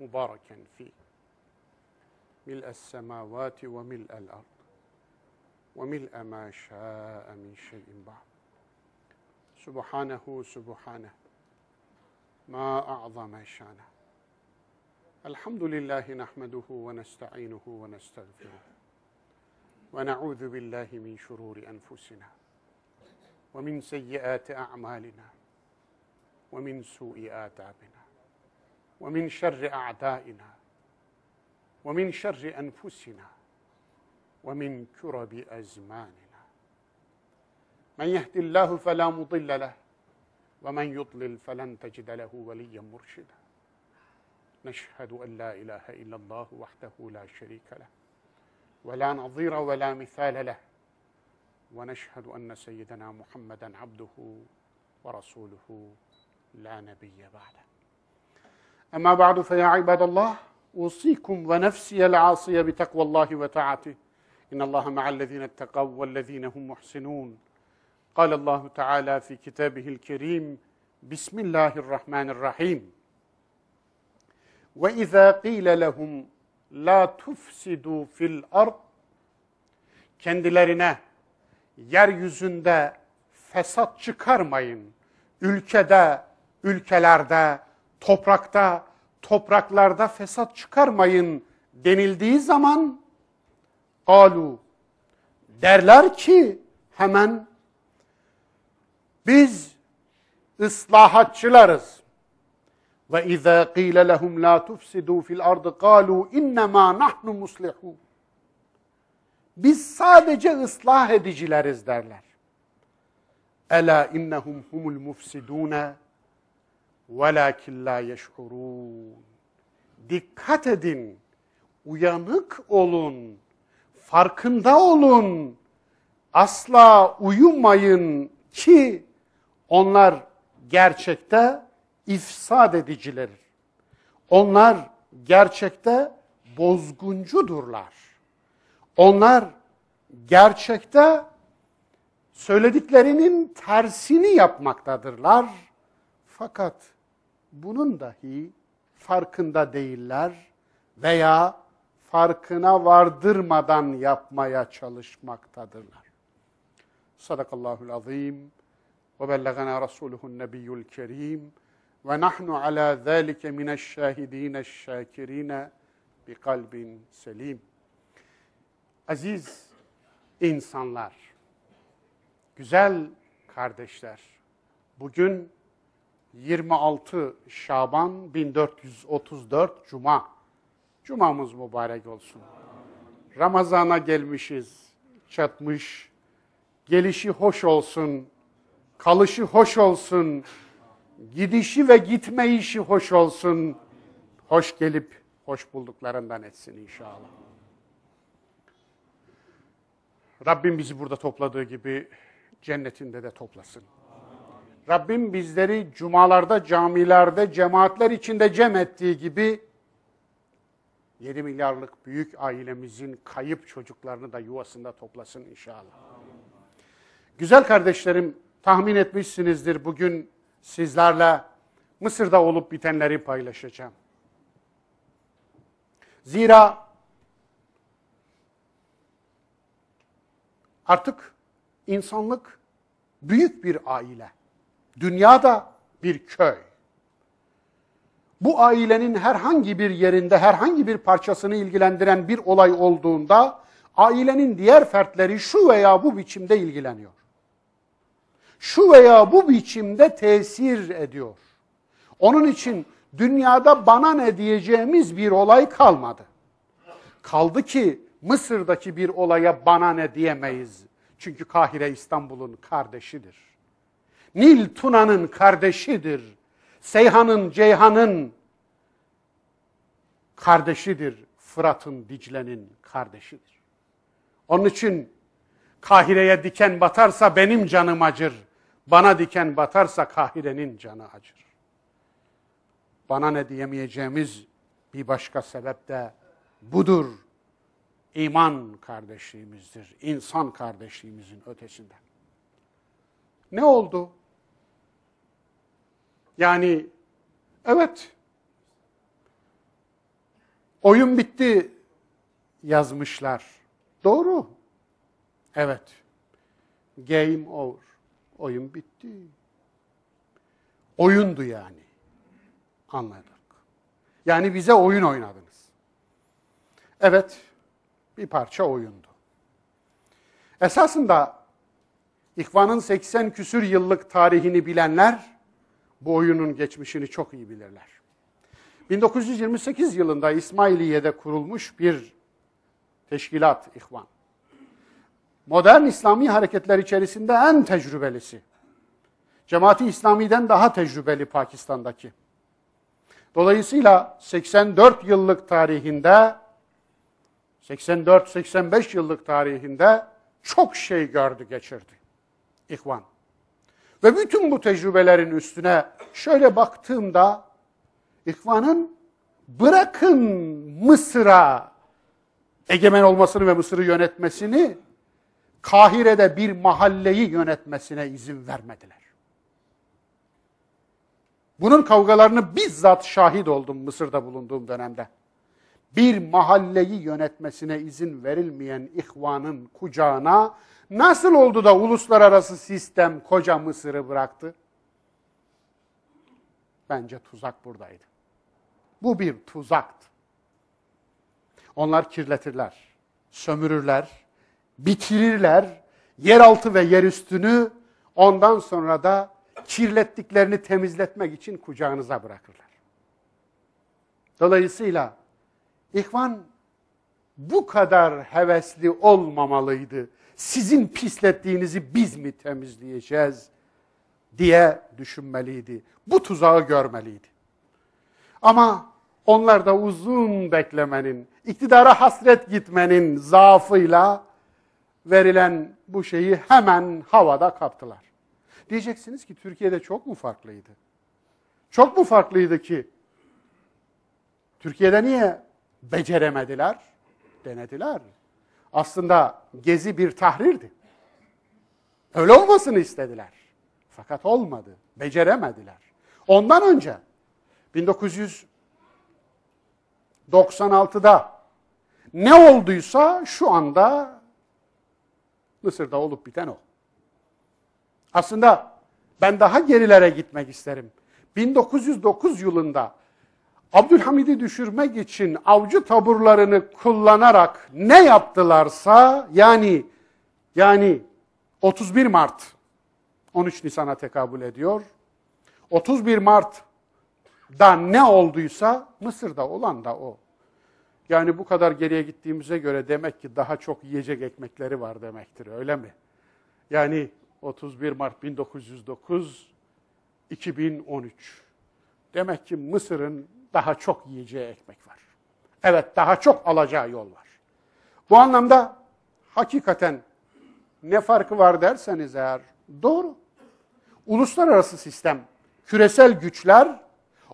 مباركا فيه ملء السماوات وملء الأرض وملء ما شاء من شيء بعد سبحانه سبحانه ما أعظم شانه الحمد لله نحمده ونستعينه ونستغفره ونعوذ بالله من شرور أنفسنا ومن سيئات أعمالنا ومن سوء اتابنا ومن شر أعدائنا ومن شر أنفسنا ومن كرب أزماننا من يهد الله فلا مضل له ومن يضلل فلن تجد له وليا مرشدا نشهد أن لا إله إلا الله وحده لا شريك له ولا نظير ولا مثال له ونشهد أن سيدنا محمدا عبده ورسوله لا نبي بعده أما بعد فيا عباد الله أوصيكم ونفسي العاصية بتقوى الله وطاعته إن الله مع الذين اتقوا والذين هم محسنون قال الله تعالى في كتابه الكريم بسم الله الرحمن الرحيم وإذا قيل لهم لا تفسدوا في الأرض. kendilerine yeryüzünde fesat çıkarmayın. Ülkede, ülkelerde toprakta, topraklarda fesat çıkarmayın denildiği zaman alu derler ki hemen biz ıslahatçılarız. Ve izâ qîle lehum lâ tufsidû fil ardı kâlû innemâ nahnu muslihûn. Biz sadece ıslah edicileriz derler. Ela innehum humul mufsidûne وَلَاكِنْ لَا يَشْعُرُونَ Dikkat edin, uyanık olun, farkında olun, asla uyumayın ki onlar gerçekte ifsad ediciler. Onlar gerçekte bozguncudurlar. Onlar gerçekte söylediklerinin tersini yapmaktadırlar. Fakat bunun dahi farkında değiller veya farkına vardırmadan yapmaya çalışmaktadırlar. Sadakallahu'l azim ve bellagana rasuluhu'n nebiyyül kerim ve nahnu ala zalike mineşşahidin şakirine bi kalbin selim. Aziz insanlar, güzel kardeşler, bugün 26 Şaban 1434 Cuma. Cumamız mübarek olsun. Ramazana gelmişiz, çatmış. Gelişi hoş olsun, kalışı hoş olsun. Gidişi ve gitme işi hoş olsun. Hoş gelip hoş bulduklarından etsin inşallah. Rabbim bizi burada topladığı gibi cennetinde de toplasın. Rabbim bizleri cumalarda, camilerde, cemaatler içinde cem ettiği gibi 7 milyarlık büyük ailemizin kayıp çocuklarını da yuvasında toplasın inşallah. Güzel kardeşlerim, tahmin etmişsinizdir bugün sizlerle Mısır'da olup bitenleri paylaşacağım. Zira artık insanlık büyük bir aile. Dünyada bir köy. Bu ailenin herhangi bir yerinde herhangi bir parçasını ilgilendiren bir olay olduğunda ailenin diğer fertleri şu veya bu biçimde ilgileniyor. Şu veya bu biçimde tesir ediyor. Onun için dünyada bana ne diyeceğimiz bir olay kalmadı. Kaldı ki Mısır'daki bir olaya bana ne diyemeyiz. Çünkü Kahire İstanbul'un kardeşidir. Nil Tuna'nın kardeşidir. Seyhan'ın, Ceyhan'ın kardeşidir. Fırat'ın, Dicle'nin kardeşidir. Onun için Kahire'ye diken batarsa benim canım acır. Bana diken batarsa Kahire'nin canı acır. Bana ne diyemeyeceğimiz bir başka sebep de budur. İman kardeşliğimizdir, İnsan kardeşliğimizin ötesinde. Ne oldu? Yani evet oyun bitti yazmışlar. Doğru. Evet. Game over. Oyun bitti. Oyundu yani. Anladık. Yani bize oyun oynadınız. Evet. Bir parça oyundu. Esasında İhvan'ın 80 küsür yıllık tarihini bilenler bu oyunun geçmişini çok iyi bilirler. 1928 yılında İsmailiye'de kurulmuş bir teşkilat İhvan. Modern İslami hareketler içerisinde en tecrübelisi. Cemaati İslami'den daha tecrübeli Pakistan'daki. Dolayısıyla 84 yıllık tarihinde 84-85 yıllık tarihinde çok şey gördü geçirdi. İhvan. Ve bütün bu tecrübelerin üstüne şöyle baktığımda İhvan'ın bırakın Mısır'a egemen olmasını ve Mısır'ı yönetmesini Kahire'de bir mahalleyi yönetmesine izin vermediler. Bunun kavgalarını bizzat şahit oldum Mısır'da bulunduğum dönemde. Bir mahalleyi yönetmesine izin verilmeyen ihvanın kucağına Nasıl oldu da uluslararası sistem koca Mısır'ı bıraktı? Bence tuzak buradaydı. Bu bir tuzaktı. Onlar kirletirler, sömürürler, bitirirler yeraltı ve yerüstünü ondan sonra da kirlettiklerini temizletmek için kucağınıza bırakırlar. Dolayısıyla ihvan bu kadar hevesli olmamalıydı sizin pislettiğinizi biz mi temizleyeceğiz diye düşünmeliydi. Bu tuzağı görmeliydi. Ama onlar da uzun beklemenin, iktidara hasret gitmenin zaafıyla verilen bu şeyi hemen havada kaptılar. Diyeceksiniz ki Türkiye'de çok mu farklıydı? Çok mu farklıydı ki? Türkiye'de niye beceremediler? Denediler. Aslında gezi bir tahrirdi. Öyle olmasını istediler. Fakat olmadı, beceremediler. Ondan önce 1996'da ne olduysa şu anda Mısır'da olup biten o. Aslında ben daha gerilere gitmek isterim. 1909 yılında Abdülhamid'i düşürmek için avcı taburlarını kullanarak ne yaptılarsa yani yani 31 Mart 13 Nisan'a tekabül ediyor. 31 Mart'da ne olduysa Mısır'da olan da o. Yani bu kadar geriye gittiğimize göre demek ki daha çok yiyecek ekmekleri var demektir öyle mi? Yani 31 Mart 1909 2013. Demek ki Mısır'ın daha çok yiyeceği ekmek var. Evet, daha çok alacağı yol var. Bu anlamda hakikaten ne farkı var derseniz eğer doğru. Uluslararası sistem, küresel güçler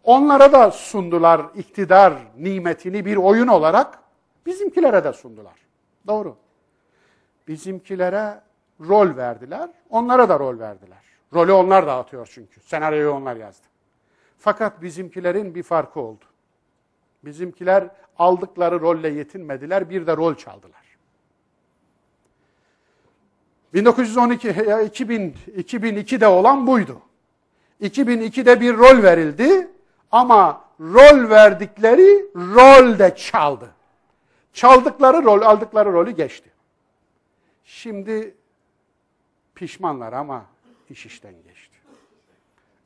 onlara da sundular iktidar nimetini bir oyun olarak bizimkilere de sundular. Doğru. Bizimkilere rol verdiler, onlara da rol verdiler. Rolü onlar dağıtıyor çünkü. Senaryoyu onlar yazdı. Fakat bizimkilerin bir farkı oldu. Bizimkiler aldıkları rolle yetinmediler, bir de rol çaldılar. 1912 2000 2002'de olan buydu. 2002'de bir rol verildi ama rol verdikleri rol de çaldı. Çaldıkları rol, aldıkları rolü geçti. Şimdi pişmanlar ama iş işten geçti.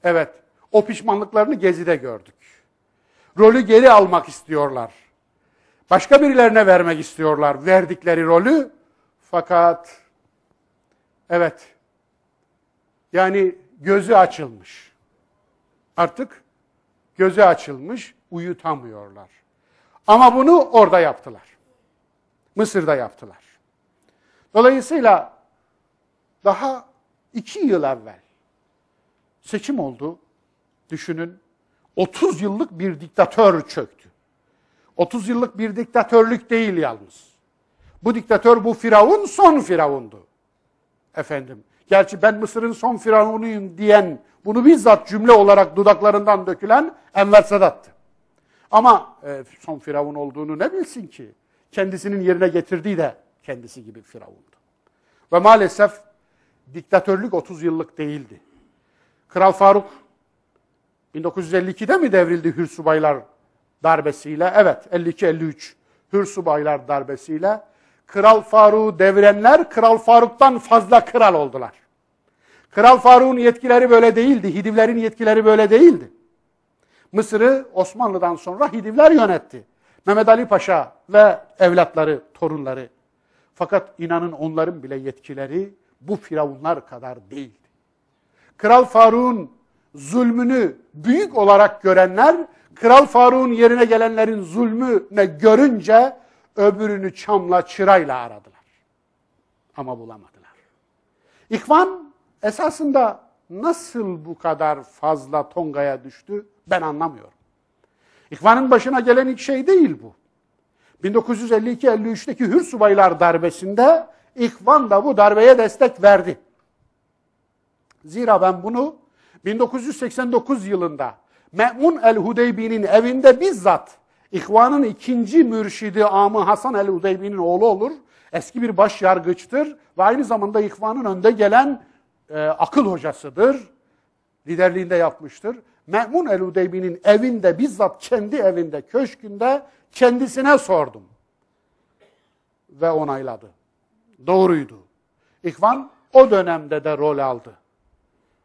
Evet, o pişmanlıklarını Gezi'de gördük. Rolü geri almak istiyorlar. Başka birilerine vermek istiyorlar verdikleri rolü. Fakat evet yani gözü açılmış. Artık gözü açılmış, uyutamıyorlar. Ama bunu orada yaptılar. Mısır'da yaptılar. Dolayısıyla daha iki yıl evvel seçim oldu Düşünün 30 yıllık bir diktatör çöktü. 30 yıllık bir diktatörlük değil yalnız. Bu diktatör bu firavun son firavundu. Efendim, gerçi ben Mısır'ın son firavunuyum diyen, bunu bizzat cümle olarak dudaklarından dökülen Enver Sadat'tı. Ama e, son firavun olduğunu ne bilsin ki? Kendisinin yerine getirdiği de kendisi gibi firavundu. Ve maalesef diktatörlük 30 yıllık değildi. Kral Faruk 1952'de mi devrildi Hürsubaylar darbesiyle? Evet, 52-53 Hürsubaylar darbesiyle. Kral Faruk'u devirenler Kral Faruk'tan fazla kral oldular. Kral Faruk'un yetkileri böyle değildi. Hidivlerin yetkileri böyle değildi. Mısır'ı Osmanlı'dan sonra Hidivler yönetti. Mehmet Ali Paşa ve evlatları, torunları. Fakat inanın onların bile yetkileri bu firavunlar kadar değildi. Kral Faruk'un zulmünü büyük olarak görenler, Kral Faruk'un yerine gelenlerin zulmüne görünce öbürünü çamla çırayla aradılar. Ama bulamadılar. İkvan esasında nasıl bu kadar fazla Tonga'ya düştü ben anlamıyorum. İkvanın başına gelen ilk şey değil bu. 1952-53'teki Hür Subaylar darbesinde İkvan da bu darbeye destek verdi. Zira ben bunu 1989 yılında Me'un el-Hudeybi'nin evinde bizzat İhvan'ın ikinci mürşidi Amı Hasan el-Hudeybi'nin oğlu olur. Eski bir baş yargıçtır ve aynı zamanda İhvan'ın önde gelen e, akıl hocasıdır. Liderliğinde yapmıştır. Me'mun el-Hudeybi'nin evinde bizzat kendi evinde, köşkünde kendisine sordum. Ve onayladı. Doğruydu. İhvan o dönemde de rol aldı.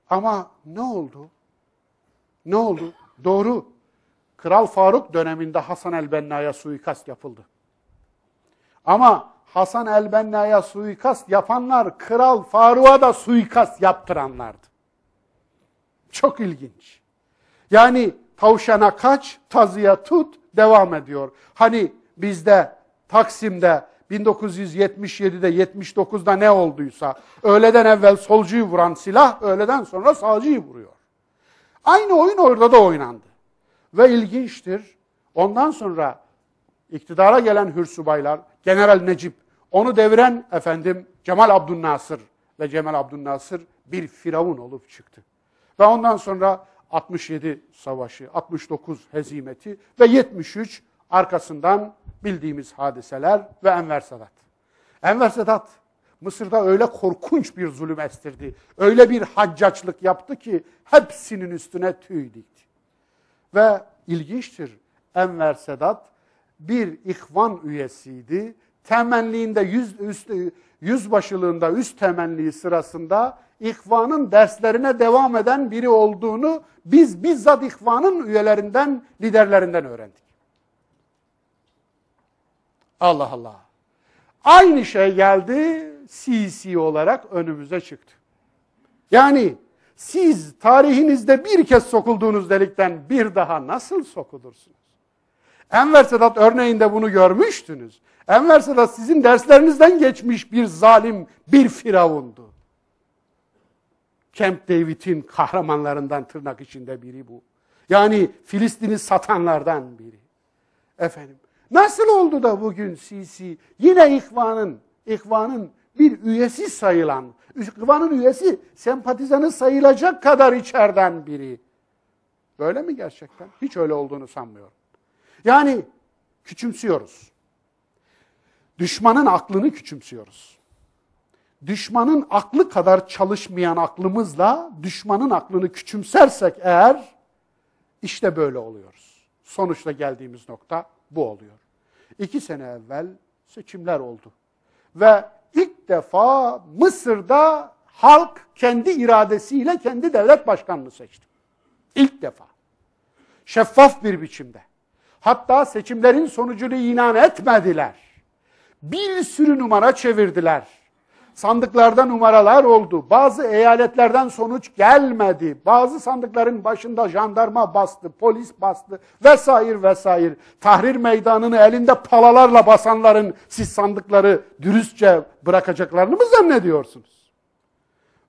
Ama ne oldu? Ne oldu? Doğru. Kral Faruk döneminde Hasan el-Benna'ya suikast yapıldı. Ama Hasan el-Benna'ya suikast yapanlar Kral Faruk'a da suikast yaptıranlardı. Çok ilginç. Yani tavşana kaç, tazıya tut, devam ediyor. Hani bizde Taksim'de 1977'de 79'da ne olduysa öğleden evvel solcuyu vuran silah öğleden sonra sağcıyı vuruyor. Aynı oyun orada da oynandı. Ve ilginçtir. Ondan sonra iktidara gelen hürsubaylar, General Necip, onu deviren efendim Cemal Abdülnasır ve Cemal Abdülnasır bir firavun olup çıktı. Ve ondan sonra 67 savaşı, 69 hezimeti ve 73 arkasından bildiğimiz hadiseler ve Enver Sadat. Enver Sadat Mısır'da öyle korkunç bir zulüm estirdi. Öyle bir haccaçlık yaptı ki hepsinin üstüne tüy dikti. Ve ilginçtir Enver Sedat bir ihvan üyesiydi. Temenliğinde yüz, üst, yüzbaşılığında üst temenliği sırasında ihvanın derslerine devam eden biri olduğunu biz bizzat ihvanın üyelerinden, liderlerinden öğrendik. Allah Allah. Aynı şey geldi CC olarak önümüze çıktı. Yani siz tarihinizde bir kez sokulduğunuz delikten bir daha nasıl sokulursunuz? Enver Sedat örneğinde bunu görmüştünüz. Enver Sedat sizin derslerinizden geçmiş bir zalim, bir firavundu. Camp David'in kahramanlarından tırnak içinde biri bu. Yani Filistin'i satanlardan biri. Efendim Nasıl oldu da bugün Sisi yine ihvanın, ihvanın bir üyesi sayılan, ihvanın üyesi sempatizanı sayılacak kadar içerden biri. Böyle mi gerçekten? Hiç öyle olduğunu sanmıyorum. Yani küçümsüyoruz. Düşmanın aklını küçümsüyoruz. Düşmanın aklı kadar çalışmayan aklımızla düşmanın aklını küçümsersek eğer işte böyle oluyoruz. Sonuçta geldiğimiz nokta bu oluyor. İki sene evvel seçimler oldu. Ve ilk defa Mısır'da halk kendi iradesiyle kendi devlet başkanını seçti. İlk defa. Şeffaf bir biçimde. Hatta seçimlerin sonucunu inan etmediler. Bir sürü numara çevirdiler sandıklarda numaralar oldu. Bazı eyaletlerden sonuç gelmedi. Bazı sandıkların başında jandarma bastı, polis bastı vesaire vesaire. Tahrir meydanını elinde palalarla basanların siz sandıkları dürüstçe bırakacaklarını mı zannediyorsunuz?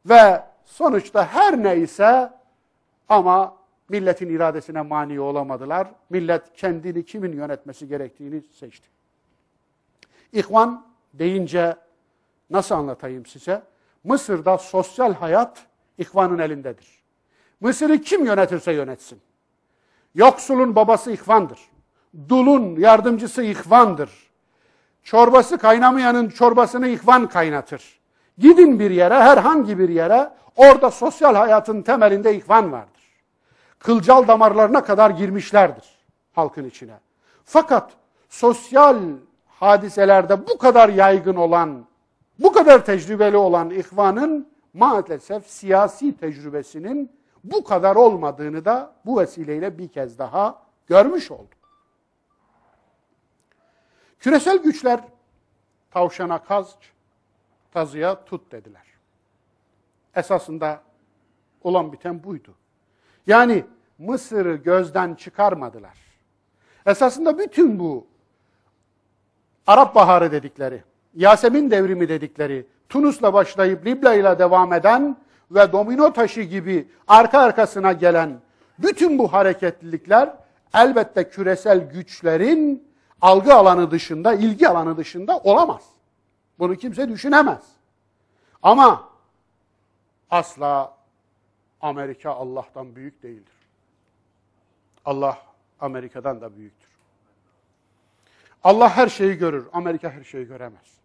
Ve sonuçta her neyse ama milletin iradesine mani olamadılar. Millet kendini kimin yönetmesi gerektiğini seçti. İhvan deyince Nasıl anlatayım size? Mısır'da sosyal hayat ihvanın elindedir. Mısır'ı kim yönetirse yönetsin. Yoksulun babası ihvandır. Dulun yardımcısı ihvandır. Çorbası kaynamayanın çorbasını ihvan kaynatır. Gidin bir yere, herhangi bir yere, orada sosyal hayatın temelinde ihvan vardır. Kılcal damarlarına kadar girmişlerdir halkın içine. Fakat sosyal hadiselerde bu kadar yaygın olan bu kadar tecrübeli olan ihvanın maalesef siyasi tecrübesinin bu kadar olmadığını da bu vesileyle bir kez daha görmüş olduk. Küresel güçler tavşana kaz tazıya tut dediler. Esasında olan biten buydu. Yani Mısır'ı gözden çıkarmadılar. Esasında bütün bu Arap Baharı dedikleri, Yasemin devrimi dedikleri, Tunus'la başlayıp Libya ile devam eden ve domino taşı gibi arka arkasına gelen bütün bu hareketlilikler elbette küresel güçlerin algı alanı dışında, ilgi alanı dışında olamaz. Bunu kimse düşünemez. Ama asla Amerika Allah'tan büyük değildir. Allah Amerika'dan da büyüktür. Allah her şeyi görür, Amerika her şeyi göremez.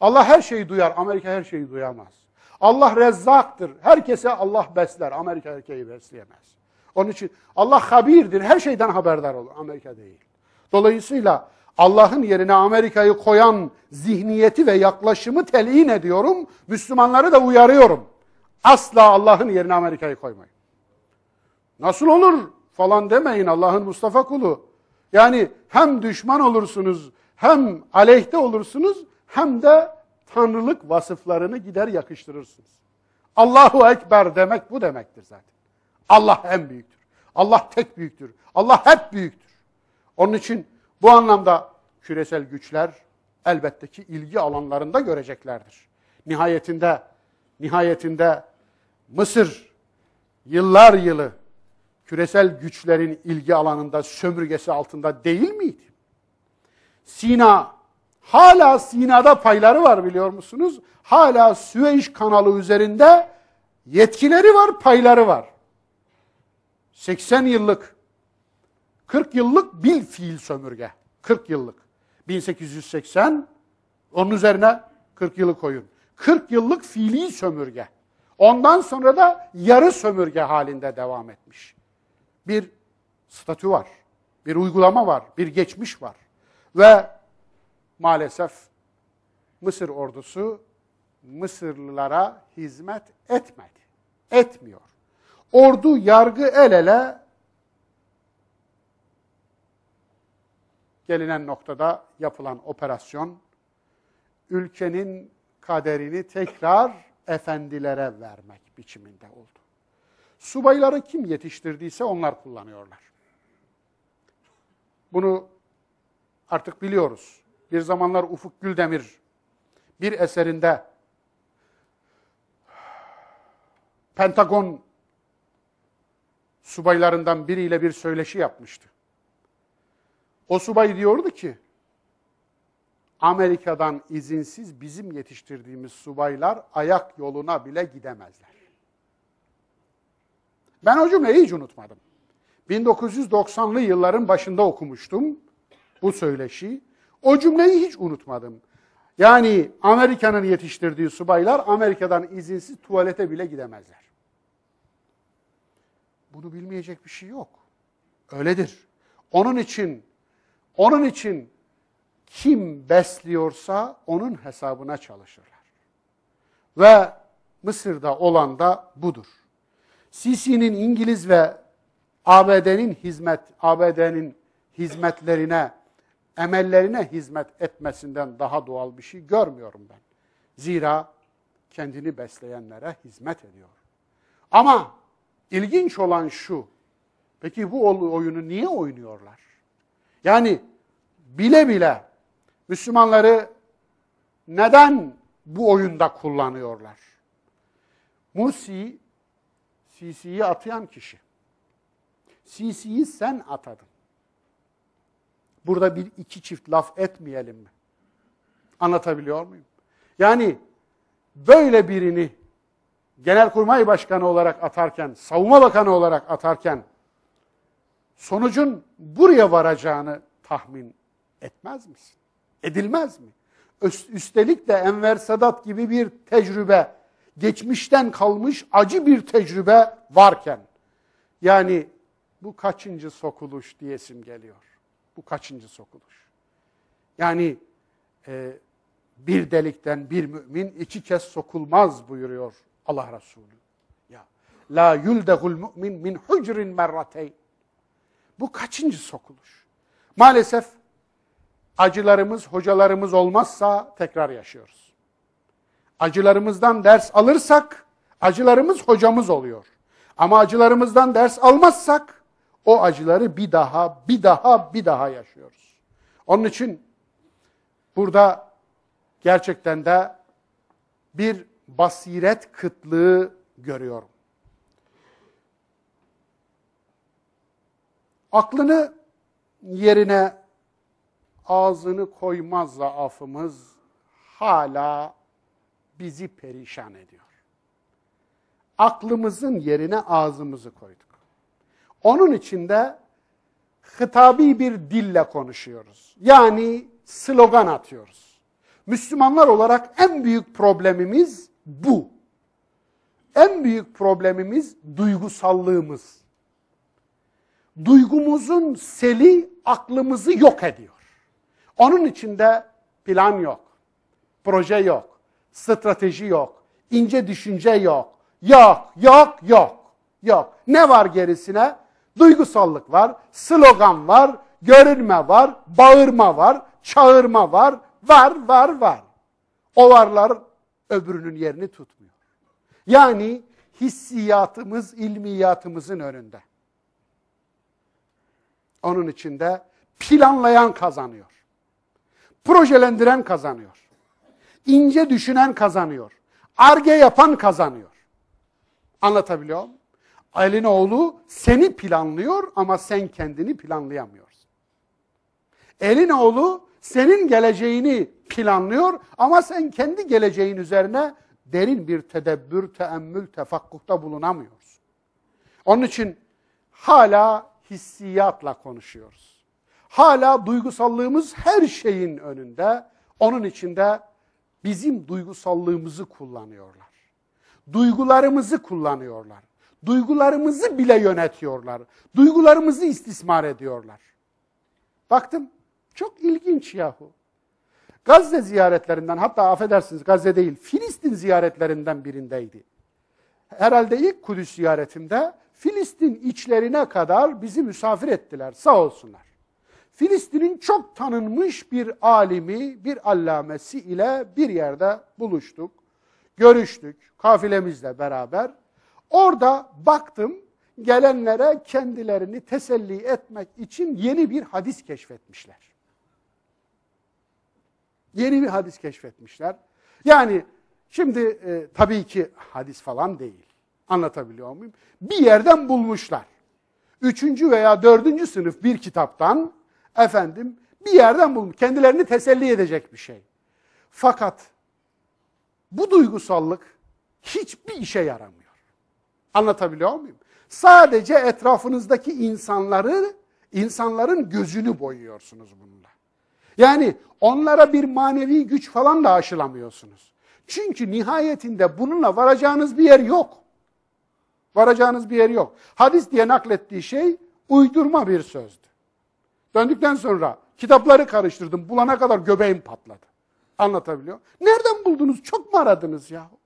Allah her şeyi duyar, Amerika her şeyi duyamaz. Allah rezzaktır. Herkese Allah besler. Amerika erkeği besleyemez. Onun için Allah habirdir. Her şeyden haberdar olur. Amerika değil. Dolayısıyla Allah'ın yerine Amerika'yı koyan zihniyeti ve yaklaşımı telin ediyorum. Müslümanları da uyarıyorum. Asla Allah'ın yerine Amerika'yı koymayın. Nasıl olur falan demeyin Allah'ın Mustafa kulu. Yani hem düşman olursunuz hem aleyhte olursunuz hem de tanrılık vasıflarını gider yakıştırırsınız. Allahu Ekber demek bu demektir zaten. Allah en büyüktür. Allah tek büyüktür. Allah hep büyüktür. Onun için bu anlamda küresel güçler elbette ki ilgi alanlarında göreceklerdir. Nihayetinde nihayetinde Mısır yıllar yılı küresel güçlerin ilgi alanında sömürgesi altında değil miydi? Sina Hala Sina'da payları var biliyor musunuz? Hala Süveyş kanalı üzerinde yetkileri var, payları var. 80 yıllık, 40 yıllık bir fiil sömürge. 40 yıllık. 1880, onun üzerine 40 yılı koyun. 40 yıllık fiili sömürge. Ondan sonra da yarı sömürge halinde devam etmiş. Bir statü var, bir uygulama var, bir geçmiş var. Ve maalesef Mısır ordusu Mısırlılara hizmet etmedi. Etmiyor. Ordu yargı el ele gelinen noktada yapılan operasyon ülkenin kaderini tekrar efendilere vermek biçiminde oldu. Subayları kim yetiştirdiyse onlar kullanıyorlar. Bunu artık biliyoruz bir zamanlar Ufuk Güldemir bir eserinde Pentagon subaylarından biriyle bir söyleşi yapmıştı. O subay diyordu ki, Amerika'dan izinsiz bizim yetiştirdiğimiz subaylar ayak yoluna bile gidemezler. Ben o cümleyi hiç unutmadım. 1990'lı yılların başında okumuştum bu söyleşi. O cümleyi hiç unutmadım. Yani Amerika'nın yetiştirdiği subaylar Amerika'dan izinsiz tuvalete bile gidemezler. Bunu bilmeyecek bir şey yok. Öyledir. Onun için onun için kim besliyorsa onun hesabına çalışırlar. Ve Mısır'da olan da budur. Sisi'nin İngiliz ve ABD'nin hizmet ABD'nin hizmetlerine emellerine hizmet etmesinden daha doğal bir şey görmüyorum ben. Zira kendini besleyenlere hizmet ediyor. Ama ilginç olan şu, peki bu oyunu niye oynuyorlar? Yani bile bile Müslümanları neden bu oyunda kullanıyorlar? Musi, Sisi'yi atayan kişi. Sisi'yi sen atadın burada bir iki çift laf etmeyelim mi? Anlatabiliyor muyum? Yani böyle birini Genelkurmay Başkanı olarak atarken, Savunma Bakanı olarak atarken sonucun buraya varacağını tahmin etmez misin? Edilmez mi? Üstelik de Enver Sadat gibi bir tecrübe, geçmişten kalmış acı bir tecrübe varken yani bu kaçıncı sokuluş diyesim geliyor. Bu kaçıncı sokuluş? Yani e, bir delikten bir mümin iki kez sokulmaz buyuruyor Allah Resulü. Ya la yuldehul mümin min hucrin merratey. Bu kaçıncı sokuluş? Maalesef acılarımız, hocalarımız olmazsa tekrar yaşıyoruz. Acılarımızdan ders alırsak acılarımız hocamız oluyor. Ama acılarımızdan ders almazsak o acıları bir daha, bir daha, bir daha yaşıyoruz. Onun için burada gerçekten de bir basiret kıtlığı görüyorum. Aklını yerine ağzını koymaz zaafımız hala bizi perişan ediyor. Aklımızın yerine ağzımızı koyduk. Onun içinde hitabi bir dille konuşuyoruz. Yani slogan atıyoruz. Müslümanlar olarak en büyük problemimiz bu. En büyük problemimiz duygusallığımız. Duygumuzun seli aklımızı yok ediyor. Onun içinde plan yok, proje yok, strateji yok, ince düşünce yok, yok, yok, yok, yok. Ne var gerisine? Duygusallık var, slogan var, görünme var, bağırma var, çağırma var, var, var, var. O varlar öbürünün yerini tutmuyor. Yani hissiyatımız ilmiyatımızın önünde. Onun içinde planlayan kazanıyor. Projelendiren kazanıyor. İnce düşünen kazanıyor. Arge yapan kazanıyor. Anlatabiliyor muyum? Ali'nin oğlu seni planlıyor ama sen kendini planlayamıyorsun. Elin oğlu senin geleceğini planlıyor ama sen kendi geleceğin üzerine derin bir tedebbür, teemmül, tefakkuhta bulunamıyorsun. Onun için hala hissiyatla konuşuyoruz. Hala duygusallığımız her şeyin önünde. Onun içinde bizim duygusallığımızı kullanıyorlar. Duygularımızı kullanıyorlar. Duygularımızı bile yönetiyorlar. Duygularımızı istismar ediyorlar. Baktım çok ilginç yahu. Gazze ziyaretlerinden hatta affedersiniz Gazze değil Filistin ziyaretlerinden birindeydi. Herhalde ilk Kudüs ziyaretimde Filistin içlerine kadar bizi misafir ettiler sağ olsunlar. Filistin'in çok tanınmış bir alimi, bir allamesi ile bir yerde buluştuk, görüştük kafilemizle beraber. Orada baktım gelenlere kendilerini teselli etmek için yeni bir hadis keşfetmişler. Yeni bir hadis keşfetmişler. Yani şimdi e, tabii ki hadis falan değil. Anlatabiliyor muyum? Bir yerden bulmuşlar. Üçüncü veya dördüncü sınıf bir kitaptan efendim bir yerden bulmuş. Kendilerini teselli edecek bir şey. Fakat bu duygusallık hiçbir işe yaramıyor. Anlatabiliyor muyum? Sadece etrafınızdaki insanları, insanların gözünü boyuyorsunuz bununla. Yani onlara bir manevi güç falan da aşılamıyorsunuz. Çünkü nihayetinde bununla varacağınız bir yer yok. Varacağınız bir yer yok. Hadis diye naklettiği şey uydurma bir sözdü. Döndükten sonra kitapları karıştırdım. Bulana kadar göbeğim patladı. Anlatabiliyor. Nereden buldunuz? Çok mu aradınız yahu?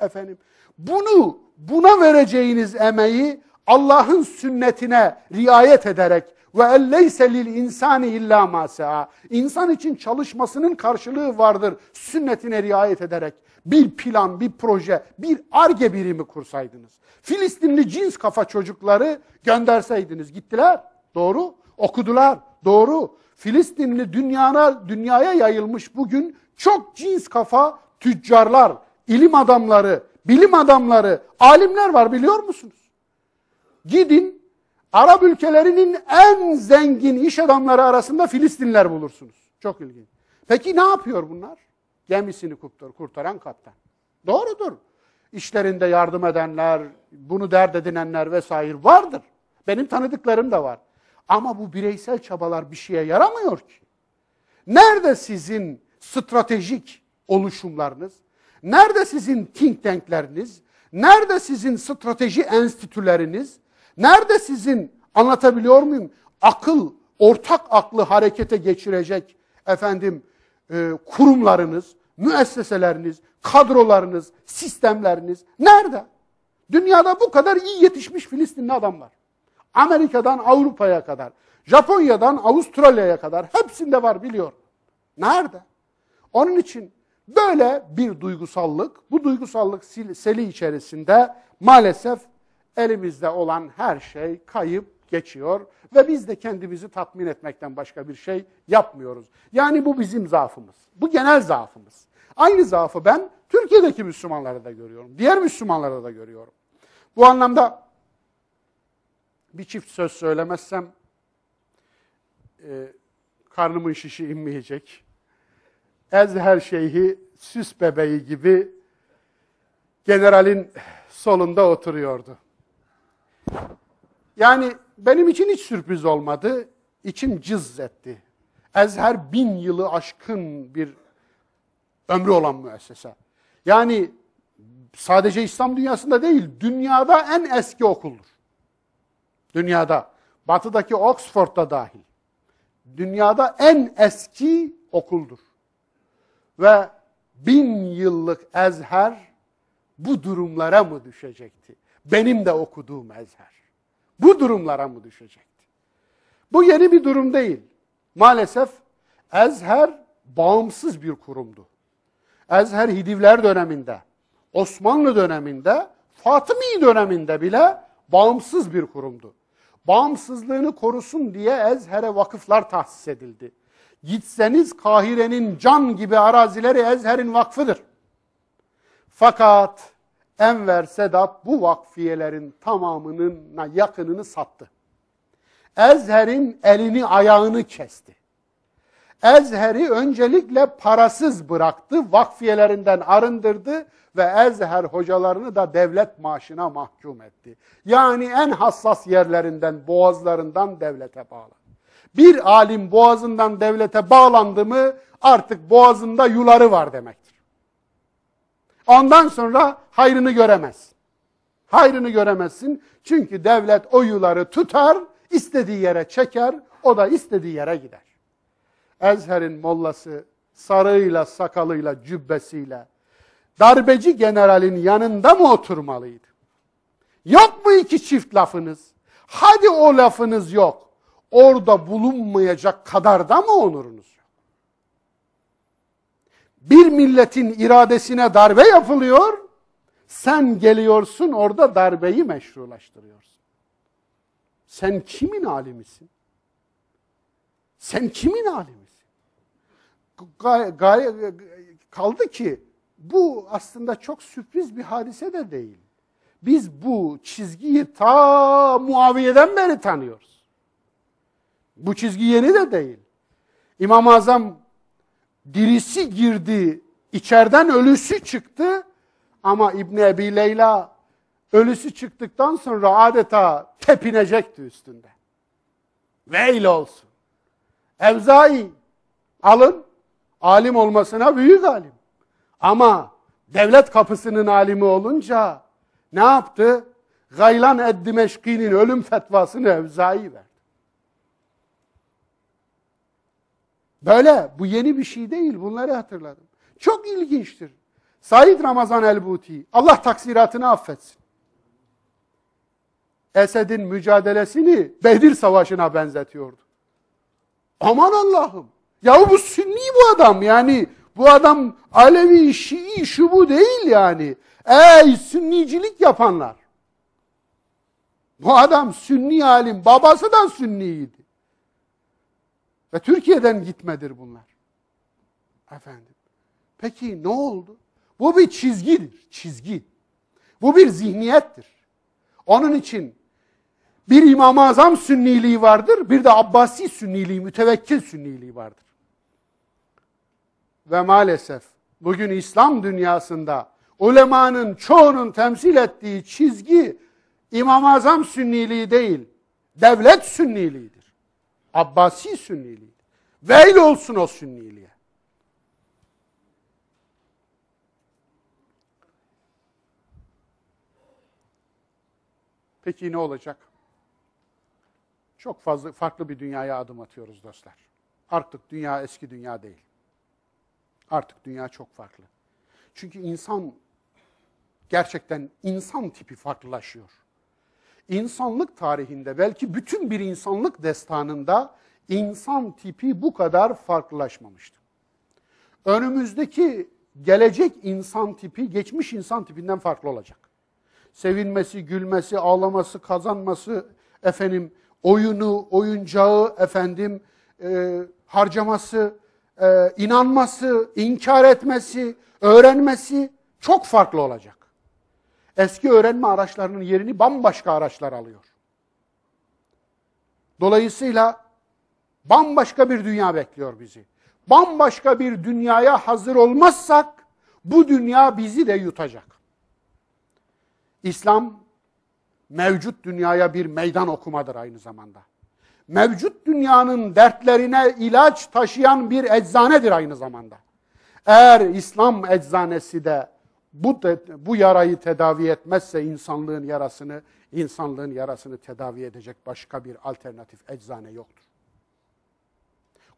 Efendim bunu buna vereceğiniz emeği Allah'ın sünnetine riayet ederek ve elleyse lil insani illa ma saa. İnsan için çalışmasının karşılığı vardır sünnetine riayet ederek. Bir plan, bir proje, bir arge birimi kursaydınız. Filistinli cins kafa çocukları gönderseydiniz. Gittiler, doğru. Okudular, doğru. Filistinli dünyana, dünyaya yayılmış bugün çok cins kafa tüccarlar, ilim adamları, bilim adamları, alimler var biliyor musunuz? Gidin Arap ülkelerinin en zengin iş adamları arasında Filistinler bulursunuz. Çok ilginç. Peki ne yapıyor bunlar? Gemisini kurtar, kurtaran kaptan. Doğrudur. İşlerinde yardım edenler, bunu dert edinenler vesaire vardır. Benim tanıdıklarım da var. Ama bu bireysel çabalar bir şeye yaramıyor ki. Nerede sizin stratejik oluşumlarınız? Nerede sizin think tankleriniz? Nerede sizin strateji enstitüleriniz? Nerede sizin anlatabiliyor muyum? Akıl, ortak aklı harekete geçirecek efendim e, kurumlarınız, müesseseleriniz, kadrolarınız, sistemleriniz nerede? Dünyada bu kadar iyi yetişmiş Filistinli adamlar, Amerika'dan Avrupa'ya kadar, Japonya'dan Avustralya'ya kadar hepsinde var biliyorum. Nerede? Onun için Böyle bir duygusallık, bu duygusallık seli içerisinde maalesef elimizde olan her şey kayıp geçiyor ve biz de kendimizi tatmin etmekten başka bir şey yapmıyoruz. Yani bu bizim zaafımız. Bu genel zaafımız. Aynı zaafı ben Türkiye'deki Müslümanlara da görüyorum. Diğer Müslümanlara da görüyorum. Bu anlamda bir çift söz söylemezsem e, karnımın şişi inmeyecek ez her şeyhi süs bebeği gibi generalin solunda oturuyordu. Yani benim için hiç sürpriz olmadı. İçim cız etti. Ezher bin yılı aşkın bir ömrü olan müessese. Yani sadece İslam dünyasında değil, dünyada en eski okuldur. Dünyada. Batı'daki Oxford'da dahil. Dünyada en eski okuldur ve bin yıllık ezher bu durumlara mı düşecekti? Benim de okuduğum ezher. Bu durumlara mı düşecekti? Bu yeni bir durum değil. Maalesef ezher bağımsız bir kurumdu. Ezher Hidivler döneminde, Osmanlı döneminde, Fatımi döneminde bile bağımsız bir kurumdu. Bağımsızlığını korusun diye Ezher'e vakıflar tahsis edildi. Gitseniz Kahire'nin can gibi arazileri Ezher'in vakfıdır. Fakat Enver Sedat bu vakfiyelerin tamamının yakınını sattı. Ezher'in elini ayağını kesti. Ezher'i öncelikle parasız bıraktı, vakfiyelerinden arındırdı ve Ezher hocalarını da devlet maaşına mahkum etti. Yani en hassas yerlerinden, boğazlarından devlete bağladı bir alim boğazından devlete bağlandı mı artık boğazında yuları var demektir. Ondan sonra hayrını göremez. Hayrını göremezsin çünkü devlet o yuları tutar, istediği yere çeker, o da istediği yere gider. Ezher'in mollası sarığıyla, sakalıyla, cübbesiyle darbeci generalin yanında mı oturmalıydı? Yok mu iki çift lafınız? Hadi o lafınız yok orada bulunmayacak kadar da mı onurunuz yok? Bir milletin iradesine darbe yapılıyor, sen geliyorsun orada darbeyi meşrulaştırıyorsun. Sen kimin alimisin? Sen kimin alimisin? kaldı ki bu aslında çok sürpriz bir hadise de değil. Biz bu çizgiyi ta Muaviye'den beri tanıyoruz. Bu çizgi yeni de değil. İmam-ı Azam dirisi girdi, içeriden ölüsü çıktı ama İbn Ebi Leyla ölüsü çıktıktan sonra adeta tepinecekti üstünde. Veil olsun. Evzai alın alim olmasına büyük alim. Ama devlet kapısının alimi olunca ne yaptı? Gaylan Eddimeşki'nin ölüm fetvasını Evzai verdi. Böyle bu yeni bir şey değil bunları hatırladım. Çok ilginçtir. Said Ramazan Elbuti Allah taksiratını affetsin. Esed'in mücadelesini Bedir Savaşı'na benzetiyordu. Aman Allah'ım. Ya bu sünni bu adam yani. Bu adam Alevi, Şii, şu bu değil yani. Ey sünnicilik yapanlar. Bu adam sünni alim. Babası da sünniydi. Ve Türkiye'den gitmedir bunlar. Efendim. Peki ne oldu? Bu bir çizgidir, çizgi. Bu bir zihniyettir. Onun için bir İmam-ı Azam sünniliği vardır, bir de Abbasi sünniliği, mütevekkil sünniliği vardır. Ve maalesef bugün İslam dünyasında ulemanın çoğunun temsil ettiği çizgi İmam-ı Azam sünniliği değil, devlet sünniliğidir. Abbasi sünniliği. Veil olsun o sünniliğe. Peki ne olacak? Çok fazla farklı bir dünyaya adım atıyoruz dostlar. Artık dünya eski dünya değil. Artık dünya çok farklı. Çünkü insan gerçekten insan tipi farklılaşıyor insanlık tarihinde belki bütün bir insanlık destanında insan tipi bu kadar farklılaşmamıştı. Önümüzdeki gelecek insan tipi geçmiş insan tipinden farklı olacak. Sevinmesi, gülmesi, ağlaması, kazanması, efendim oyunu, oyuncağı, efendim e, harcaması, e, inanması, inkar etmesi, öğrenmesi çok farklı olacak eski öğrenme araçlarının yerini bambaşka araçlar alıyor. Dolayısıyla bambaşka bir dünya bekliyor bizi. Bambaşka bir dünyaya hazır olmazsak bu dünya bizi de yutacak. İslam mevcut dünyaya bir meydan okumadır aynı zamanda. Mevcut dünyanın dertlerine ilaç taşıyan bir eczanedir aynı zamanda. Eğer İslam eczanesi de bu bu yarayı tedavi etmezse insanlığın yarasını insanlığın yarasını tedavi edecek başka bir alternatif eczane yoktur.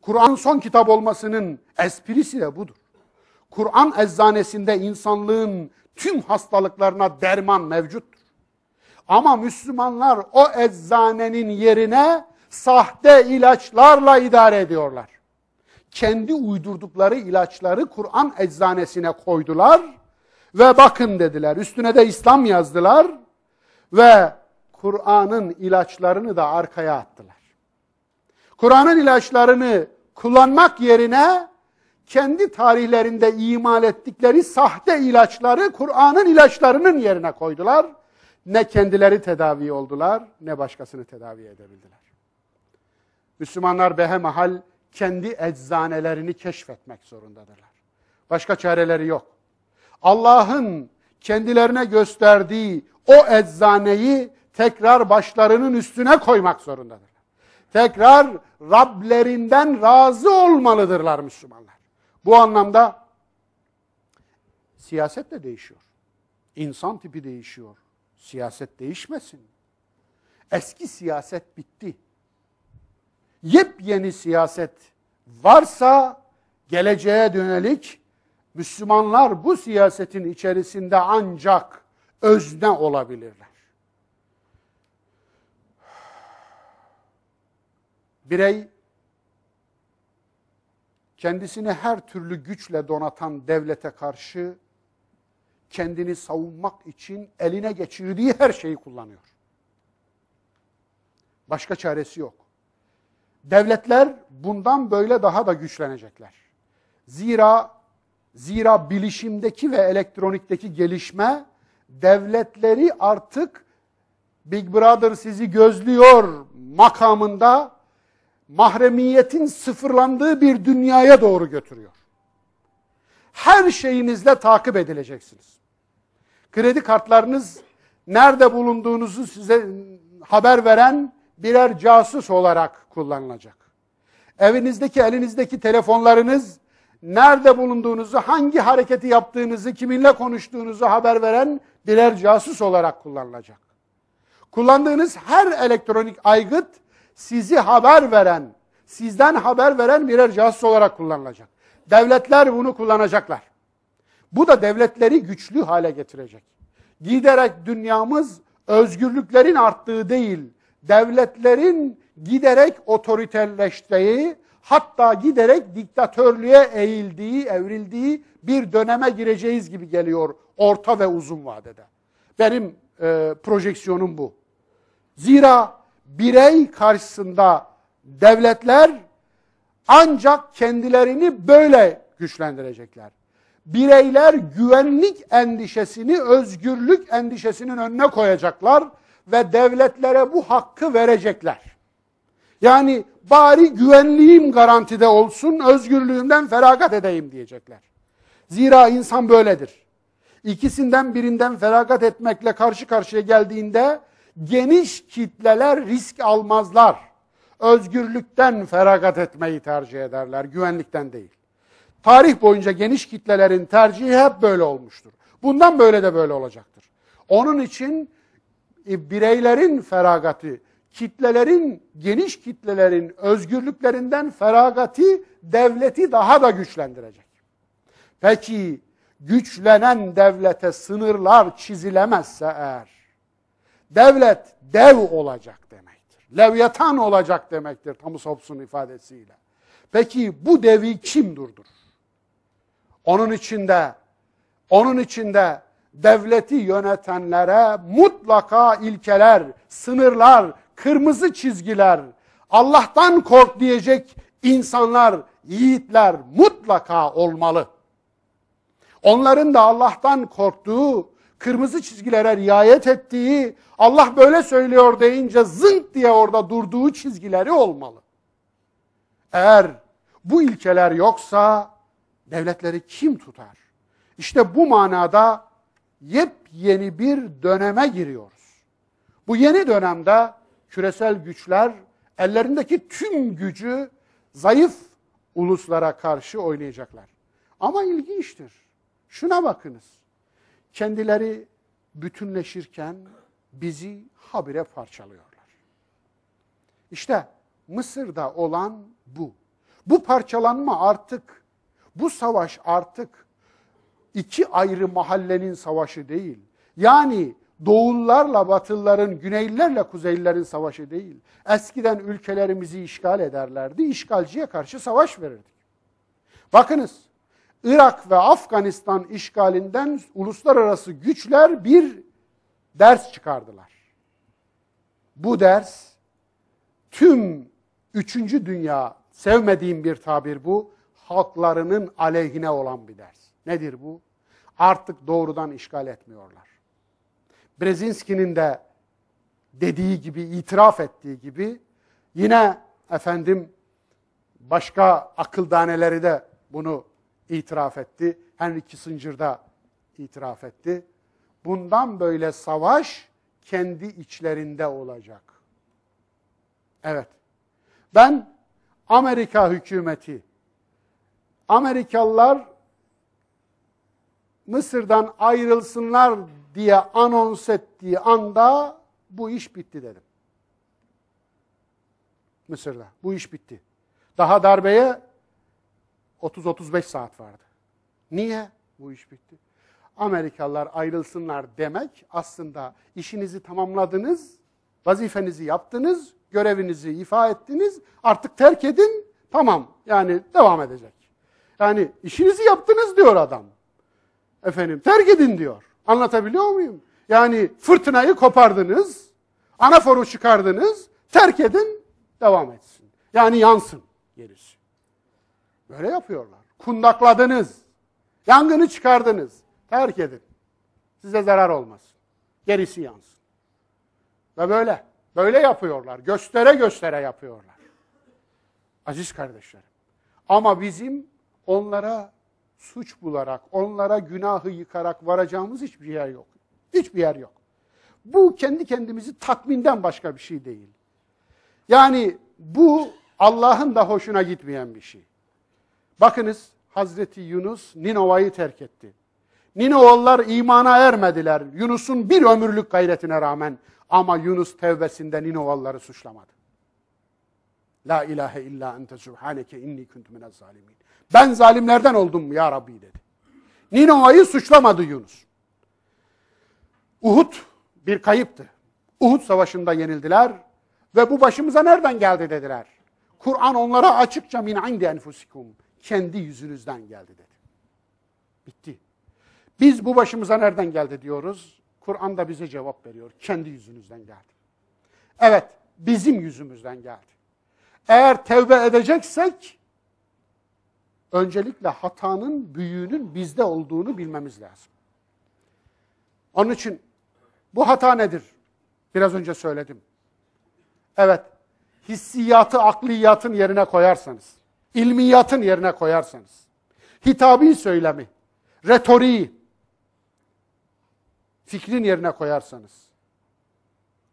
Kur'an son kitap olmasının esprisi de budur. Kur'an eczanesinde insanlığın tüm hastalıklarına derman mevcuttur. Ama Müslümanlar o eczanenin yerine sahte ilaçlarla idare ediyorlar. Kendi uydurdukları ilaçları Kur'an eczanesine koydular ve bakın dediler. Üstüne de İslam yazdılar. Ve Kur'an'ın ilaçlarını da arkaya attılar. Kur'an'ın ilaçlarını kullanmak yerine kendi tarihlerinde imal ettikleri sahte ilaçları Kur'an'ın ilaçlarının yerine koydular. Ne kendileri tedavi oldular ne başkasını tedavi edebildiler. Müslümanlar behemahal kendi eczanelerini keşfetmek zorundadırlar. Başka çareleri yok. Allah'ın kendilerine gösterdiği o eczaneyi tekrar başlarının üstüne koymak zorundadır. Tekrar Rablerinden razı olmalıdırlar Müslümanlar. Bu anlamda siyaset de değişiyor. İnsan tipi değişiyor. Siyaset değişmesin. Eski siyaset bitti. Yepyeni siyaset varsa geleceğe dönelik Müslümanlar bu siyasetin içerisinde ancak özne olabilirler. Birey kendisini her türlü güçle donatan devlete karşı kendini savunmak için eline geçirdiği her şeyi kullanıyor. Başka çaresi yok. Devletler bundan böyle daha da güçlenecekler. Zira Zira bilişimdeki ve elektronikteki gelişme devletleri artık Big Brother sizi gözlüyor makamında mahremiyetin sıfırlandığı bir dünyaya doğru götürüyor. Her şeyinizle takip edileceksiniz. Kredi kartlarınız nerede bulunduğunuzu size haber veren birer casus olarak kullanılacak. Evinizdeki, elinizdeki telefonlarınız nerede bulunduğunuzu, hangi hareketi yaptığınızı, kiminle konuştuğunuzu haber veren birer casus olarak kullanılacak. Kullandığınız her elektronik aygıt sizi haber veren, sizden haber veren birer casus olarak kullanılacak. Devletler bunu kullanacaklar. Bu da devletleri güçlü hale getirecek. Giderek dünyamız özgürlüklerin arttığı değil, devletlerin giderek otoriterleştiği, hatta giderek diktatörlüğe eğildiği, evrildiği bir döneme gireceğiz gibi geliyor orta ve uzun vadede. Benim e, projeksiyonum bu. Zira birey karşısında devletler ancak kendilerini böyle güçlendirecekler. Bireyler güvenlik endişesini, özgürlük endişesinin önüne koyacaklar ve devletlere bu hakkı verecekler. Yani bari güvenliğim garantide olsun, özgürlüğümden feragat edeyim diyecekler. Zira insan böyledir. İkisinden birinden feragat etmekle karşı karşıya geldiğinde geniş kitleler risk almazlar. Özgürlükten feragat etmeyi tercih ederler, güvenlikten değil. Tarih boyunca geniş kitlelerin tercihi hep böyle olmuştur. Bundan böyle de böyle olacaktır. Onun için e, bireylerin feragati kitlelerin, geniş kitlelerin özgürlüklerinden feragati devleti daha da güçlendirecek. Peki güçlenen devlete sınırlar çizilemezse eğer, devlet dev olacak demektir. Levyatan olacak demektir Thomas Hobbes'un ifadesiyle. Peki bu devi kim durdur? Onun içinde, onun içinde devleti yönetenlere mutlaka ilkeler, sınırlar, kırmızı çizgiler, Allah'tan kork diyecek insanlar, yiğitler mutlaka olmalı. Onların da Allah'tan korktuğu, kırmızı çizgilere riayet ettiği, Allah böyle söylüyor deyince zınk diye orada durduğu çizgileri olmalı. Eğer bu ilkeler yoksa devletleri kim tutar? İşte bu manada yepyeni bir döneme giriyoruz. Bu yeni dönemde küresel güçler ellerindeki tüm gücü zayıf uluslara karşı oynayacaklar. Ama ilginçtir. Şuna bakınız. Kendileri bütünleşirken bizi habire parçalıyorlar. İşte Mısır'da olan bu. Bu parçalanma artık, bu savaş artık iki ayrı mahallenin savaşı değil. Yani doğullarla Batılların, güneylilerle kuzeylilerin savaşı değil. Eskiden ülkelerimizi işgal ederlerdi, işgalciye karşı savaş verirdik. Bakınız, Irak ve Afganistan işgalinden uluslararası güçler bir ders çıkardılar. Bu ders tüm üçüncü dünya, sevmediğim bir tabir bu, halklarının aleyhine olan bir ders. Nedir bu? Artık doğrudan işgal etmiyorlar. Brezinski'nin de dediği gibi, itiraf ettiği gibi yine efendim başka akıldaneleri de bunu itiraf etti. Henry Kissinger da itiraf etti. Bundan böyle savaş kendi içlerinde olacak. Evet. Ben Amerika hükümeti, Amerikalılar Mısır'dan ayrılsınlar diye anons ettiği anda bu iş bitti dedim. Mısır'da. Bu iş bitti. Daha darbeye 30-35 saat vardı. Niye? Bu iş bitti. Amerikalılar ayrılsınlar demek aslında işinizi tamamladınız, vazifenizi yaptınız, görevinizi ifa ettiniz, artık terk edin, tamam yani devam edecek. Yani işinizi yaptınız diyor adam. Efendim terk edin diyor. Anlatabiliyor muyum? Yani fırtınayı kopardınız, anaforu çıkardınız, terk edin, devam etsin. Yani yansın gerisi. Böyle yapıyorlar. Kundakladınız, yangını çıkardınız, terk edin. Size zarar olmasın. Gerisi yansın. Ve böyle, böyle yapıyorlar. Göstere göstere yapıyorlar. Aziz kardeşlerim. Ama bizim onlara suç bularak, onlara günahı yıkarak varacağımız hiçbir yer yok. Hiçbir yer yok. Bu kendi kendimizi tatminden başka bir şey değil. Yani bu Allah'ın da hoşuna gitmeyen bir şey. Bakınız Hazreti Yunus Ninova'yı terk etti. Ninovalılar imana ermediler. Yunus'un bir ömürlük gayretine rağmen ama Yunus tevbesinde Ninovalıları suçlamadı. La ilahe illa ente subhaneke inni kuntu minel zalimin. Ben zalimlerden oldum ya Rabbi dedi. Ninova'yı suçlamadı Yunus. Uhud bir kayıptı. Uhud savaşında yenildiler ve bu başımıza nereden geldi dediler. Kur'an onlara açıkça min indi enfusikum. Kendi yüzünüzden geldi dedi. Bitti. Biz bu başımıza nereden geldi diyoruz. Kur'an da bize cevap veriyor. Kendi yüzünüzden geldi. Evet, bizim yüzümüzden geldi. Eğer tevbe edeceksek öncelikle hatanın büyüğünün bizde olduğunu bilmemiz lazım. Onun için bu hata nedir? Biraz önce söyledim. Evet, hissiyatı akliyatın yerine koyarsanız, ilmiyatın yerine koyarsanız, hitabi söylemi, retoriği fikrin yerine koyarsanız,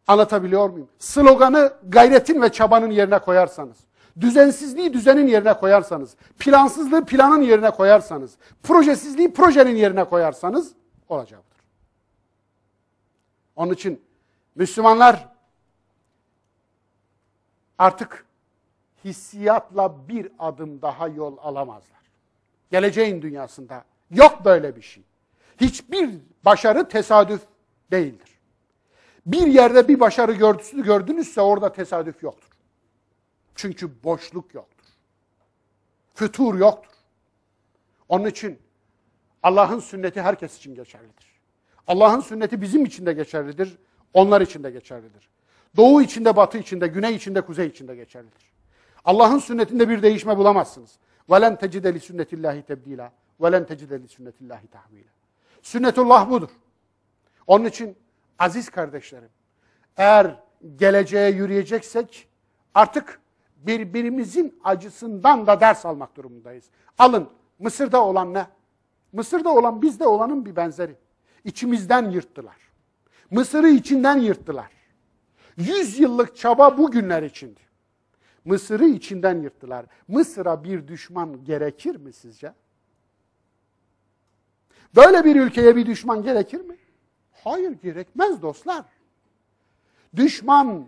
Anlatabiliyor muyum? Sloganı gayretin ve çabanın yerine koyarsanız, düzensizliği düzenin yerine koyarsanız, plansızlığı planın yerine koyarsanız, projesizliği projenin yerine koyarsanız olacaktır. Onun için Müslümanlar artık hissiyatla bir adım daha yol alamazlar. Geleceğin dünyasında yok böyle bir şey. Hiçbir başarı tesadüf değildir bir yerde bir başarı gördüsünü gördünüzse orada tesadüf yoktur. Çünkü boşluk yoktur. Fütur yoktur. Onun için Allah'ın sünneti herkes için geçerlidir. Allah'ın sünneti bizim için de geçerlidir, onlar için de geçerlidir. Doğu içinde, batı içinde, güney içinde, kuzey içinde geçerlidir. Allah'ın sünnetinde bir değişme bulamazsınız. وَلَنْ تَجِدَ لِسُنَّةِ اللّٰهِ تَبْد۪يلًا وَلَنْ تَجِدَ لِسُنَّةِ اللّٰهِ تَحْو۪يلًا Sünnetullah budur. Onun için Aziz kardeşlerim, eğer geleceğe yürüyeceksek artık birbirimizin acısından da ders almak durumundayız. Alın, Mısır'da olan ne? Mısır'da olan bizde olanın bir benzeri. İçimizden yırttılar. Mısır'ı içinden yırttılar. Yüz yıllık çaba bu günler içindi. Mısır'ı içinden yırttılar. Mısır'a bir düşman gerekir mi sizce? Böyle bir ülkeye bir düşman gerekir mi? Hayır gerekmez dostlar. Düşman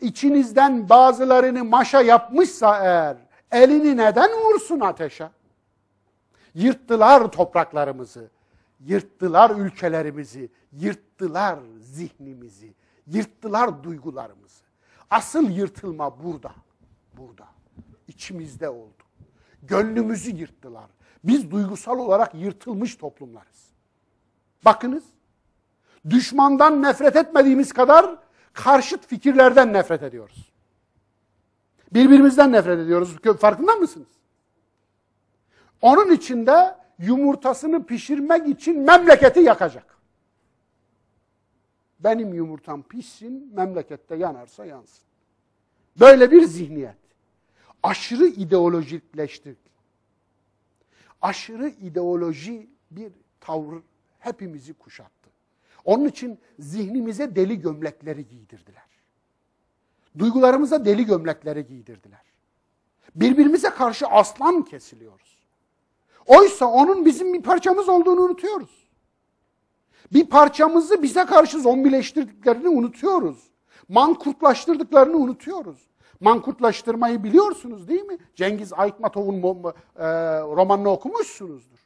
içinizden bazılarını maşa yapmışsa eğer elini neden vursun ateşe? Yırttılar topraklarımızı, yırttılar ülkelerimizi, yırttılar zihnimizi, yırttılar duygularımızı. Asıl yırtılma burada, burada. içimizde oldu. Gönlümüzü yırttılar. Biz duygusal olarak yırtılmış toplumlarız. Bakınız düşmandan nefret etmediğimiz kadar karşıt fikirlerden nefret ediyoruz. Birbirimizden nefret ediyoruz. Farkında mısınız? Onun içinde yumurtasını pişirmek için memleketi yakacak. Benim yumurtam pişsin, memlekette yanarsa yansın. Böyle bir zihniyet. Aşırı ideolojikleştik. Aşırı ideoloji bir tavır hepimizi kuşattı. Onun için zihnimize deli gömlekleri giydirdiler. Duygularımıza deli gömlekleri giydirdiler. Birbirimize karşı aslan kesiliyoruz. Oysa onun bizim bir parçamız olduğunu unutuyoruz. Bir parçamızı bize karşı zombileştirdiklerini unutuyoruz. Mankurtlaştırdıklarını unutuyoruz. Mankurtlaştırmayı biliyorsunuz değil mi? Cengiz Aytmatov'un e, romanını okumuşsunuzdur.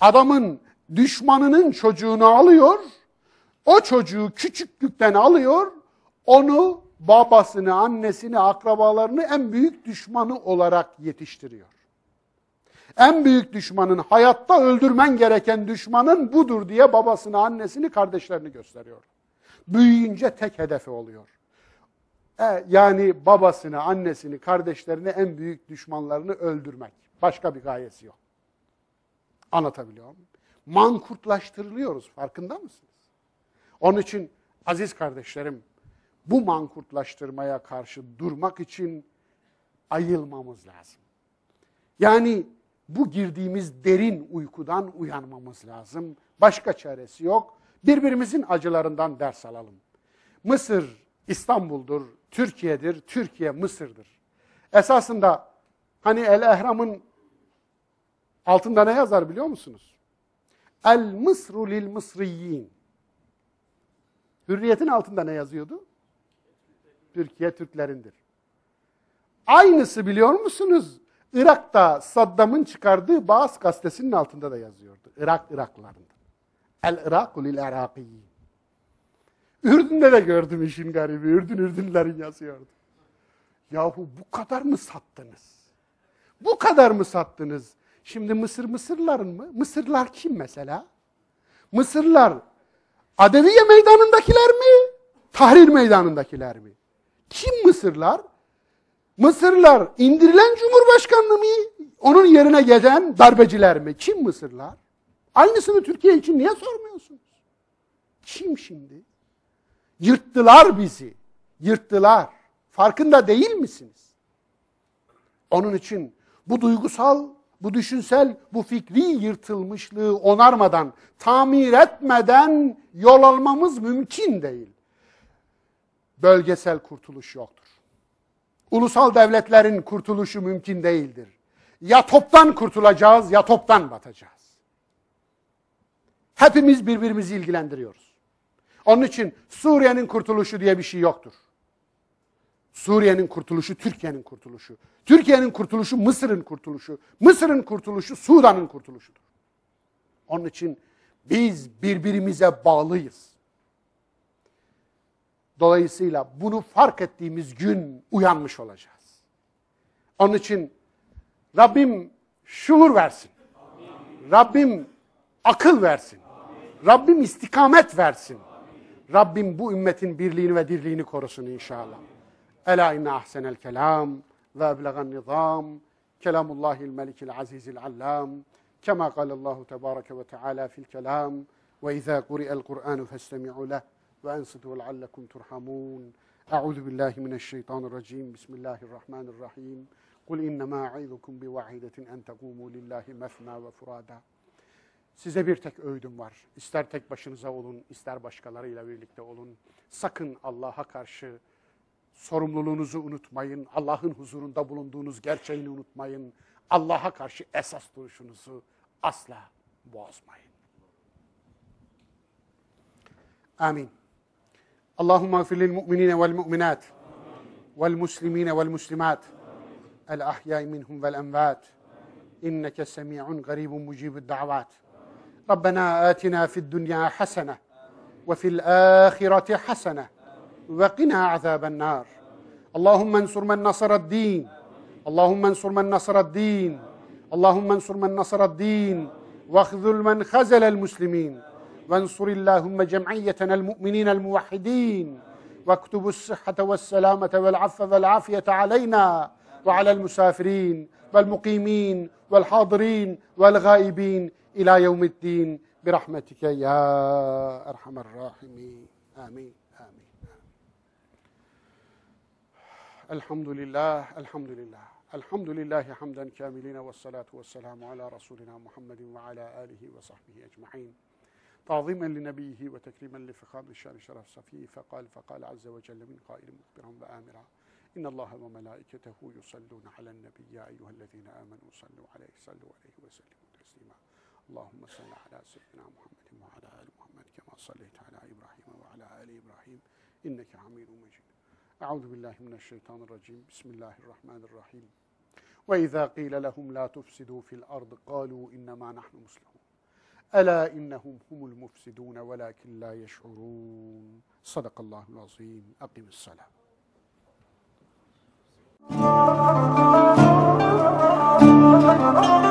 Adamın düşmanının çocuğunu alıyor, o çocuğu küçüklükten alıyor, onu babasını, annesini, akrabalarını en büyük düşmanı olarak yetiştiriyor. En büyük düşmanın, hayatta öldürmen gereken düşmanın budur diye babasını, annesini, kardeşlerini gösteriyor. Büyüyünce tek hedefi oluyor. E, yani babasını, annesini, kardeşlerini en büyük düşmanlarını öldürmek. Başka bir gayesi yok. Anlatabiliyor muyum? mankurtlaştırılıyoruz. Farkında mısınız? Onun için aziz kardeşlerim, bu mankurtlaştırmaya karşı durmak için ayılmamız lazım. Yani bu girdiğimiz derin uykudan uyanmamız lazım. Başka çaresi yok. Birbirimizin acılarından ders alalım. Mısır İstanbul'dur, Türkiye'dir, Türkiye Mısır'dır. Esasında hani El Ehram'ın altında ne yazar biliyor musunuz? El Mısru lil Mısriyin. Hürriyetin altında ne yazıyordu? Türkiye Türklerindir. Aynısı biliyor musunuz? Irak'ta Saddam'ın çıkardığı Bağız gazetesinin altında da yazıyordu. Irak Iraklarında. El Iraku lil Irakiyin. Ürdün'de de gördüm işin garibi. Ürdün Ürdünlerin yazıyordu. Yahu bu kadar mı sattınız? Bu kadar mı sattınız? Şimdi Mısır Mısırların mı? Mısırlar kim mesela? Mısırlar Adeviye meydanındakiler mi? Tahrir meydanındakiler mi? Kim Mısırlar? Mısırlar indirilen cumhurbaşkanlığı mı? Onun yerine gelen darbeciler mi? Kim Mısırlar? Aynısını Türkiye için niye sormuyorsunuz? Kim şimdi? Yırttılar bizi. Yırttılar. Farkında değil misiniz? Onun için bu duygusal bu düşünsel, bu fikri yırtılmışlığı onarmadan, tamir etmeden yol almamız mümkün değil. Bölgesel kurtuluş yoktur. Ulusal devletlerin kurtuluşu mümkün değildir. Ya toptan kurtulacağız ya toptan batacağız. Hepimiz birbirimizi ilgilendiriyoruz. Onun için Suriye'nin kurtuluşu diye bir şey yoktur. Suriye'nin kurtuluşu Türkiye'nin kurtuluşu. Türkiye'nin kurtuluşu Mısır'ın kurtuluşu. Mısır'ın kurtuluşu Sudan'ın kurtuluşudur. Onun için biz birbirimize bağlıyız. Dolayısıyla bunu fark ettiğimiz gün uyanmış olacağız. Onun için Rabbim şuur versin. Rabbim akıl versin. Rabbim istikamet versin. Rabbim bu ümmetin birliğini ve dirliğini korusun inşallah. Ela inne ahsenel kelam ve eblegan nizam kelamullahil melikil azizil allam kema kalallahu tebareke ve teala fil kelam ve izâ kuri'el kur'anu festemi'u leh ve ensitu leallekum turhamun Euzu billahi mineşşeytanirracim. Bismillahirrahmanirrahim. Kul innema a'idukum bi vahidetin en takumu lillahi mesna ve furada. Size bir tek öğüdüm var. İster tek başınıza olun, ister başkalarıyla birlikte olun. Sakın Allah'a karşı Sorumluluğunuzu unutmayın. Allah'ın huzurunda bulunduğunuz gerçeğini unutmayın. Allah'a karşı esas duruşunuzu asla bozmayın. Amin. اللهم اغفر للمؤمنين والمؤمنات والمسلمين والمسلمات الأحياء منهم والأموات إنك سميع غريب مجيب الدعوات ربنا آتنا في الدنيا حسنة وفي الآخرة حسنة وقنا عذاب النار اللهم انصر من نصر الدين اللهم انصر من نصر الدين اللهم انصر من نصر الدين واخذل من خزل المسلمين وانصر اللهم جمعيتنا المؤمنين الموحدين واكتب الصحة والسلامة والعفو والعافية علينا وعلى المسافرين والمقيمين والحاضرين والغائبين إلى يوم الدين برحمتك يا أرحم الراحمين آمين الحمد لله الحمد لله الحمد لله حمدا كاملين والصلاة والسلام على رسولنا محمد وعلى آله وصحبه أجمعين تعظيما لنبيه وتكريما لفخام الشان شرف صفيه فقال فقال عز وجل من قائل مخبرا وآمرا إن الله وملائكته يصلون على النبي يا أيها الذين آمنوا صلوا عليه صلوا عليه وسلموا تسليما اللهم صل على سيدنا محمد وعلى آل محمد كما صليت على إبراهيم وعلى آل إبراهيم إنك حميد مجيد أعوذ بالله من الشيطان الرجيم بسم الله الرحمن الرحيم وإذا قيل لهم لا تفسدوا في الأرض قالوا إنما نحن مسلمون ألا إنهم هم المفسدون ولكن لا يشعرون صدق الله العظيم أقم الصلاة Thank you.